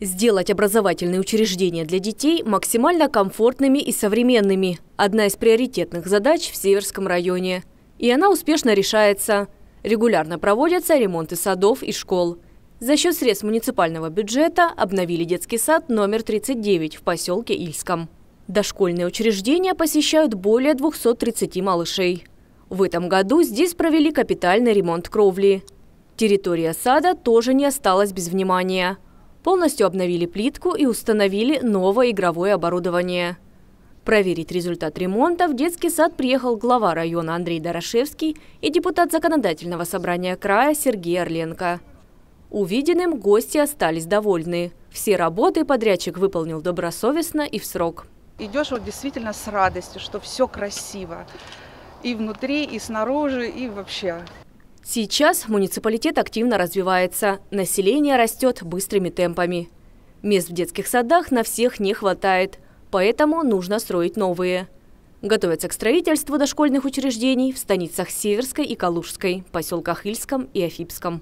Сделать образовательные учреждения для детей максимально комфортными и современными – одна из приоритетных задач в Северском районе. И она успешно решается. Регулярно проводятся ремонты садов и школ. За счет средств муниципального бюджета обновили детский сад номер 39 в поселке Ильском. Дошкольные учреждения посещают более 230 малышей. В этом году здесь провели капитальный ремонт кровли. Территория сада тоже не осталась без внимания – Полностью обновили плитку и установили новое игровое оборудование. Проверить результат ремонта в детский сад приехал глава района Андрей Дорошевский и депутат законодательного собрания края Сергей Орленко. Увиденным гости остались довольны. Все работы подрядчик выполнил добросовестно и в срок. Идешь вот действительно с радостью, что все красиво. И внутри, и снаружи, и вообще. Сейчас муниципалитет активно развивается, население растет быстрыми темпами. Мест в детских садах на всех не хватает, поэтому нужно строить новые. Готовятся к строительству дошкольных учреждений в станицах Северской и Калужской, поселках Ильском и Афипском.